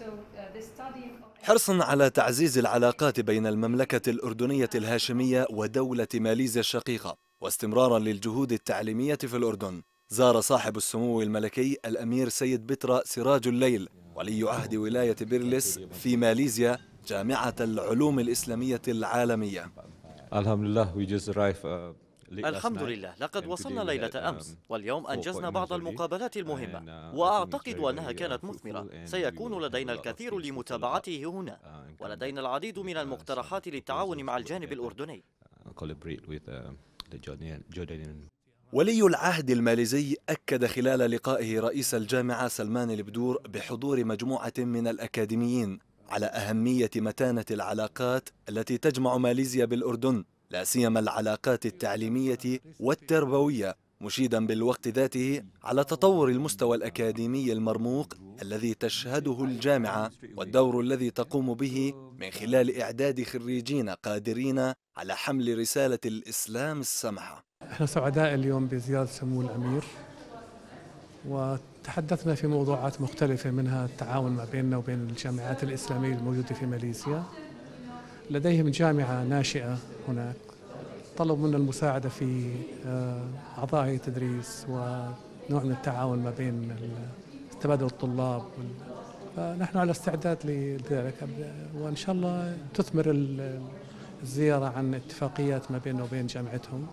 Uh, حرصا على تعزيز العلاقات بين المملكة الأردنية الهاشمية ودولة ماليزيا الشقيقة واستمرارا للجهود التعليمية في الأردن زار صاحب السمو الملكي الأمير سيد بترا سراج الليل ولي عهد ولاية بيرلس في ماليزيا جامعة العلوم الإسلامية العالمية الحمد لله uh, الحمد لله لقد وصلنا ليلة أمس واليوم أنجزنا بعض المقابلات المهمة وأعتقد أنها كانت مثمرة سيكون لدينا الكثير لمتابعته آه، هنا ولدينا العديد من المقترحات للتعاون مع الجانب آه، الأردني آه، ولي العهد الماليزي أكد خلال لقائه رئيس الجامعة سلمان البدور بحضور مجموعة من الأكاديميين على أهمية متانة العلاقات التي تجمع ماليزيا بالأردن لا سيما العلاقات التعليمية والتربوية مشيدا بالوقت ذاته على تطور المستوى الأكاديمي المرموق الذي تشهده الجامعة والدور الذي تقوم به من خلال إعداد خريجين قادرين على حمل رسالة الإسلام السمحة احنا سعداء اليوم بزيارة سمو الأمير وتحدثنا في موضوعات مختلفة منها التعاون ما بيننا وبين الجامعات الإسلامية الموجودة في ماليزيا لديهم جامعة ناشئة هناك طلبوا منا المساعدة في آه، أعضاء تدريس ونوع من التعاون ما بين تبادل الطلاب فنحن على استعداد لذلك وإن شاء الله تثمر الزيارة عن اتفاقيات ما بيننا وبين جامعتهم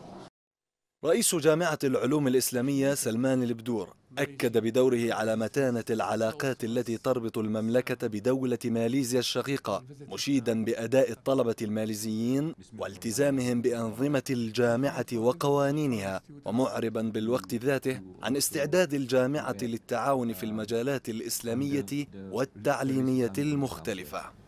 رئيس جامعة العلوم الإسلامية سلمان البدور أكد بدوره على متانة العلاقات التي تربط المملكة بدولة ماليزيا الشقيقة مشيدا بأداء الطلبة الماليزيين والتزامهم بأنظمة الجامعة وقوانينها ومعربا بالوقت ذاته عن استعداد الجامعة للتعاون في المجالات الإسلامية والتعليمية المختلفة